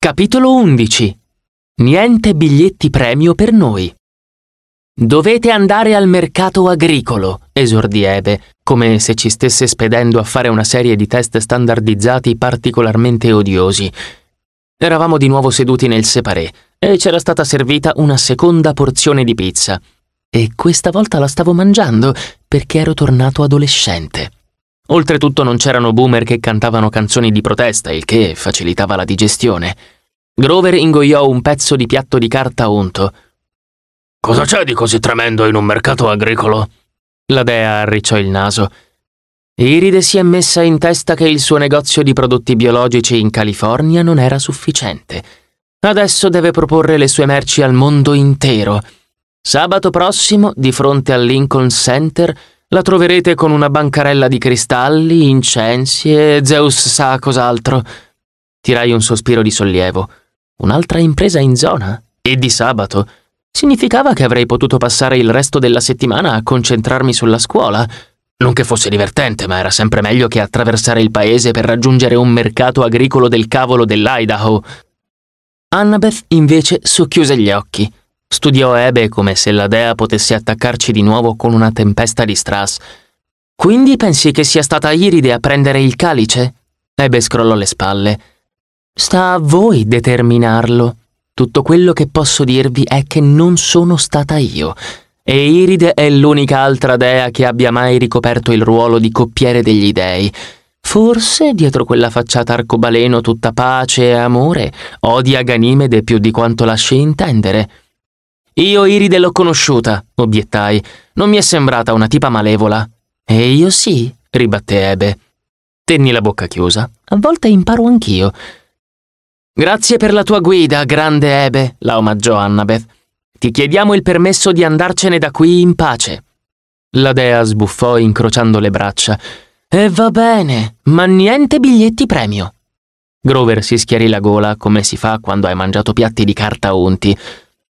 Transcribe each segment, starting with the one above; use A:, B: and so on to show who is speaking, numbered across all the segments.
A: Capitolo 11. Niente biglietti premio per noi. Dovete andare al mercato agricolo, esordì Ebe, come se ci stesse spedendo a fare una serie di test standardizzati particolarmente odiosi. Eravamo di nuovo seduti nel separé e c'era stata servita una seconda porzione di pizza. E questa volta la stavo mangiando perché ero tornato adolescente. Oltretutto non c'erano boomer che cantavano canzoni di protesta, il che facilitava la digestione. Grover ingoiò un pezzo di piatto di carta unto. Cosa c'è di così tremendo in un mercato agricolo? La dea arricciò il naso. Iride si è messa in testa che il suo negozio di prodotti biologici in California non era sufficiente. Adesso deve proporre le sue merci al mondo intero. Sabato prossimo, di fronte al Lincoln Center, la troverete con una bancarella di cristalli, incensi e Zeus sa cos'altro. Tirai un sospiro di sollievo. Un'altra impresa in zona? E di sabato? Significava che avrei potuto passare il resto della settimana a concentrarmi sulla scuola. Non che fosse divertente, ma era sempre meglio che attraversare il paese per raggiungere un mercato agricolo del cavolo dell'Idaho. Annabeth invece socchiuse gli occhi. Studiò Ebe come se la dea potesse attaccarci di nuovo con una tempesta di Stras. Quindi pensi che sia stata Iride a prendere il calice? Ebe scrollò le spalle. Sta a voi determinarlo. Tutto quello che posso dirvi è che non sono stata io. E Iride è l'unica altra dea che abbia mai ricoperto il ruolo di coppiere degli dei. Forse dietro quella facciata arcobaleno tutta pace e amore odia Ganimede più di quanto lasci intendere. Io Iride l'ho conosciuta, obiettai. Non mi è sembrata una tipa malevola. E io sì, ribatté Ebe. Tenni la bocca chiusa. A volte imparo anch'io. Grazie per la tua guida, grande Ebe, la omaggiò Annabeth. Ti chiediamo il permesso di andarcene da qui in pace. La dea sbuffò incrociando le braccia. E va bene, ma niente biglietti premio. Grover si schiarì la gola come si fa quando hai mangiato piatti di carta unti.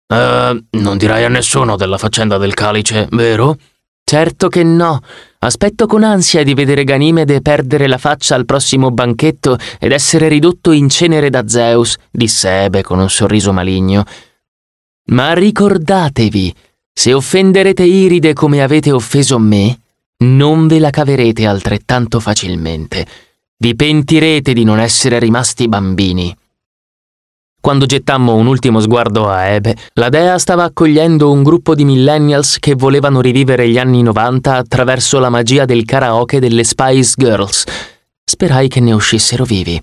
A: Eh, non dirai a nessuno della faccenda del calice, vero? Certo che no. Aspetto con ansia di vedere Ganimede perdere la faccia al prossimo banchetto ed essere ridotto in cenere da Zeus, disse Ebe con un sorriso maligno. Ma ricordatevi, se offenderete Iride come avete offeso me, non ve la caverete altrettanto facilmente. Vi pentirete di non essere rimasti bambini. Quando gettammo un ultimo sguardo a Ebe, la dea stava accogliendo un gruppo di millennials che volevano rivivere gli anni 90 attraverso la magia del karaoke delle Spice Girls. Sperai che ne uscissero vivi.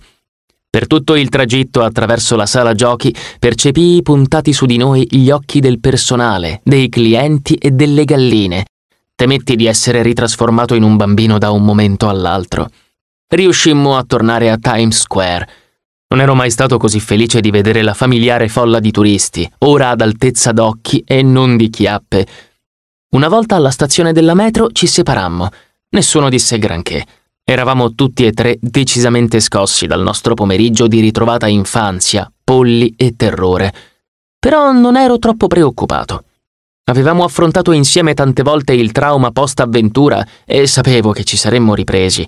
A: Per tutto il tragitto attraverso la sala giochi percepii puntati su di noi gli occhi del personale, dei clienti e delle galline. Temetti di essere ritrasformato in un bambino da un momento all'altro. Riuscimmo a tornare a Times Square non ero mai stato così felice di vedere la familiare folla di turisti, ora ad altezza d'occhi e non di chiappe. Una volta alla stazione della metro ci separammo. Nessuno disse granché. Eravamo tutti e tre decisamente scossi dal nostro pomeriggio di ritrovata infanzia, polli e terrore. Però non ero troppo preoccupato. Avevamo affrontato insieme tante volte il trauma post-avventura e sapevo che ci saremmo ripresi.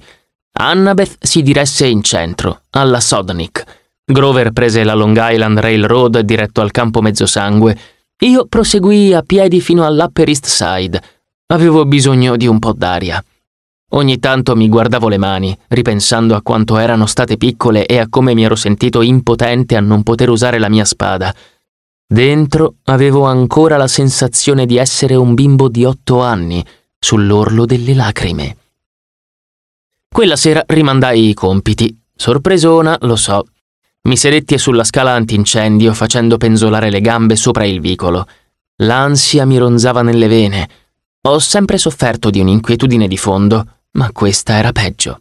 A: Annabeth si diresse in centro, alla Sodnik. Grover prese la Long Island Railroad diretto al campo Mezzosangue. Io proseguii a piedi fino all'Upper East Side. Avevo bisogno di un po' d'aria. Ogni tanto mi guardavo le mani, ripensando a quanto erano state piccole e a come mi ero sentito impotente a non poter usare la mia spada. Dentro avevo ancora la sensazione di essere un bimbo di otto anni, sull'orlo delle lacrime. Quella sera rimandai i compiti. Sorpresona, lo so. Mi sedetti sulla scala antincendio facendo penzolare le gambe sopra il vicolo. L'ansia mi ronzava nelle vene. Ho sempre sofferto di un'inquietudine di fondo, ma questa era peggio.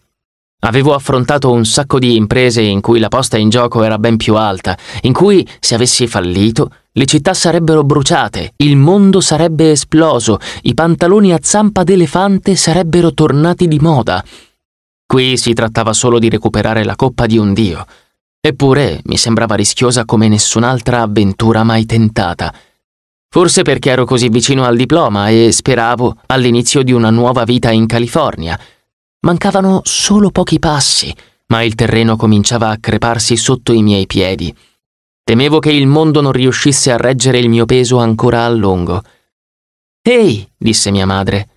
A: Avevo affrontato un sacco di imprese in cui la posta in gioco era ben più alta, in cui, se avessi fallito, le città sarebbero bruciate, il mondo sarebbe esploso, i pantaloni a zampa d'elefante sarebbero tornati di moda. Qui si trattava solo di recuperare la coppa di un dio. Eppure mi sembrava rischiosa come nessun'altra avventura mai tentata. Forse perché ero così vicino al diploma e speravo all'inizio di una nuova vita in California. Mancavano solo pochi passi, ma il terreno cominciava a creparsi sotto i miei piedi. Temevo che il mondo non riuscisse a reggere il mio peso ancora a lungo. Ehi, disse mia madre.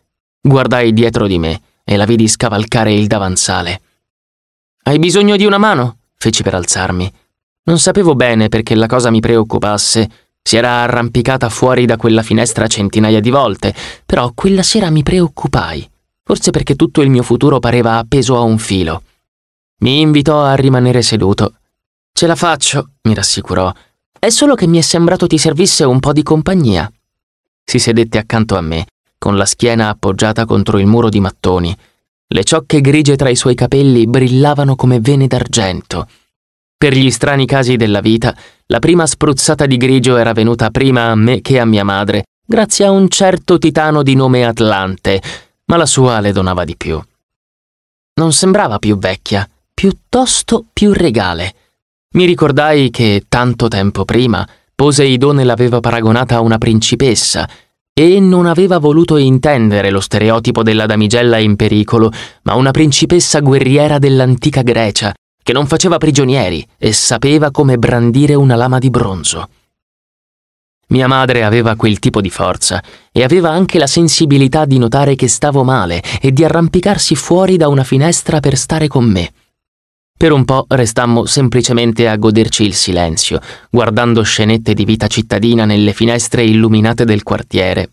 A: Guardai dietro di me e la vidi scavalcare il davanzale. Hai bisogno di una mano? feci per alzarmi. Non sapevo bene perché la cosa mi preoccupasse. Si era arrampicata fuori da quella finestra centinaia di volte, però quella sera mi preoccupai, forse perché tutto il mio futuro pareva appeso a un filo. Mi invitò a rimanere seduto. Ce la faccio, mi rassicurò. È solo che mi è sembrato ti servisse un po' di compagnia. Si sedette accanto a me con la schiena appoggiata contro il muro di mattoni. Le ciocche grigie tra i suoi capelli brillavano come vene d'argento. Per gli strani casi della vita, la prima spruzzata di grigio era venuta prima a me che a mia madre, grazie a un certo titano di nome Atlante, ma la sua le donava di più. Non sembrava più vecchia, piuttosto più regale. Mi ricordai che, tanto tempo prima, Poseidone l'aveva paragonata a una principessa e non aveva voluto intendere lo stereotipo della damigella in pericolo, ma una principessa guerriera dell'antica Grecia, che non faceva prigionieri e sapeva come brandire una lama di bronzo. Mia madre aveva quel tipo di forza e aveva anche la sensibilità di notare che stavo male e di arrampicarsi fuori da una finestra per stare con me. Per un po' restammo semplicemente a goderci il silenzio, guardando scenette di vita cittadina nelle finestre illuminate del quartiere.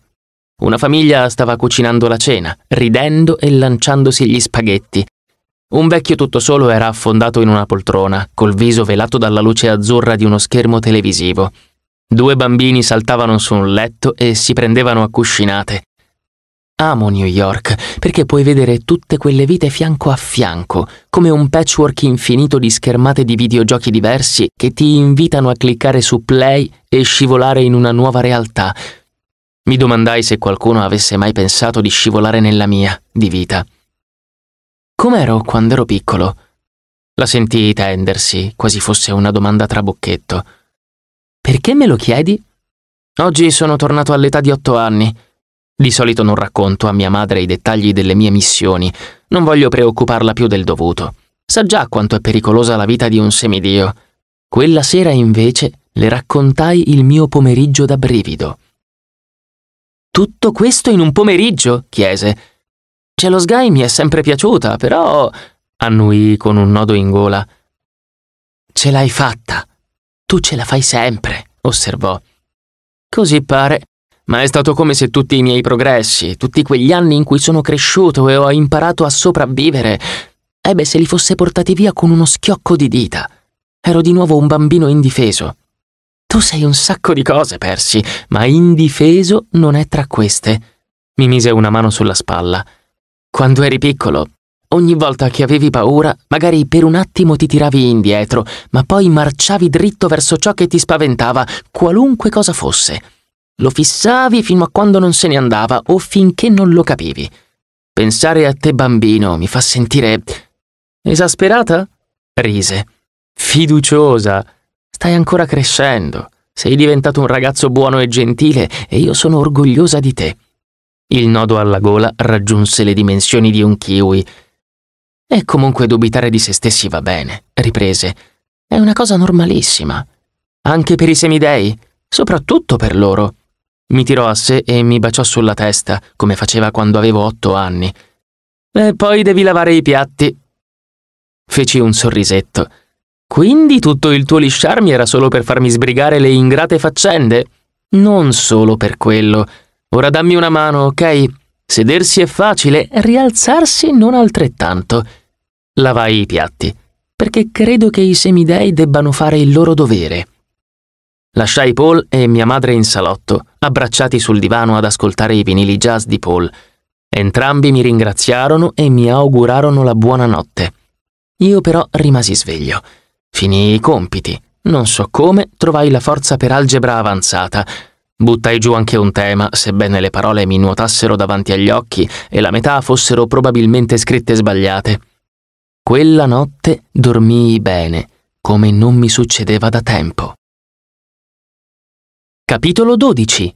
A: Una famiglia stava cucinando la cena, ridendo e lanciandosi gli spaghetti. Un vecchio tutto solo era affondato in una poltrona, col viso velato dalla luce azzurra di uno schermo televisivo. Due bambini saltavano su un letto e si prendevano a cuscinate. Amo New York perché puoi vedere tutte quelle vite fianco a fianco, come un patchwork infinito di schermate di videogiochi diversi che ti invitano a cliccare su play e scivolare in una nuova realtà. Mi domandai se qualcuno avesse mai pensato di scivolare nella mia, di vita. Com'ero quando ero piccolo? La sentii tendersi, quasi fosse una domanda trabocchetto. Perché me lo chiedi? Oggi sono tornato all'età di otto anni di solito non racconto a mia madre i dettagli delle mie missioni, non voglio preoccuparla più del dovuto. Sa già quanto è pericolosa la vita di un semidio. Quella sera invece le raccontai il mio pomeriggio da brivido. Tutto questo in un pomeriggio? chiese. lo sgai mi è sempre piaciuta, però... annuì con un nodo in gola. Ce l'hai fatta. Tu ce la fai sempre, osservò. Così pare ma è stato come se tutti i miei progressi, tutti quegli anni in cui sono cresciuto e ho imparato a sopravvivere, ebbe se li fosse portati via con uno schiocco di dita. Ero di nuovo un bambino indifeso. Tu sei un sacco di cose, Persi, ma indifeso non è tra queste. Mi mise una mano sulla spalla. Quando eri piccolo, ogni volta che avevi paura, magari per un attimo ti tiravi indietro, ma poi marciavi dritto verso ciò che ti spaventava, qualunque cosa fosse. Lo fissavi fino a quando non se ne andava o finché non lo capivi. Pensare a te bambino mi fa sentire... esasperata? Rise. Fiduciosa. Stai ancora crescendo. Sei diventato un ragazzo buono e gentile e io sono orgogliosa di te. Il nodo alla gola raggiunse le dimensioni di un kiwi. E comunque dubitare di se stessi va bene, riprese. È una cosa normalissima. Anche per i semidei, soprattutto per loro. Mi tirò a sé e mi baciò sulla testa, come faceva quando avevo otto anni. E poi devi lavare i piatti. Feci un sorrisetto. Quindi tutto il tuo lisciarmi era solo per farmi sbrigare le ingrate faccende? Non solo per quello. Ora dammi una mano, ok? Sedersi è facile, rialzarsi non altrettanto. Lavai i piatti, perché credo che i semidei debbano fare il loro dovere. Lasciai Paul e mia madre in salotto, abbracciati sul divano ad ascoltare i vinili jazz di Paul. Entrambi mi ringraziarono e mi augurarono la buonanotte. Io però rimasi sveglio. Finii i compiti. Non so come, trovai la forza per algebra avanzata. Buttai giù anche un tema, sebbene le parole mi nuotassero davanti agli occhi e la metà fossero probabilmente scritte sbagliate. Quella notte dormii bene, come non mi succedeva da tempo. Capitolo 12